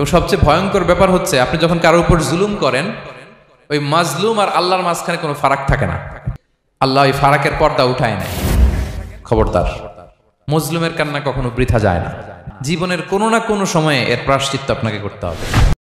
এবং সবচেয়ে ভয়ঙ্কর ব্যাপার হচ্ছে আপনি যখন কারো উপর জুলুম করেন ওই মাজলুম আর আল্লাহর মাঝখানে কোনো ফারাক থাকে না আল্লাহ ওই ফারাকের পর্দা উঠায় নেয় খবরদার মজলুমের কান্না কখনো বৃথা যায় না জীবনের কোনো না কোনো সময়ে এর প্রাশ্চিত্য আপনাকে করতে হবে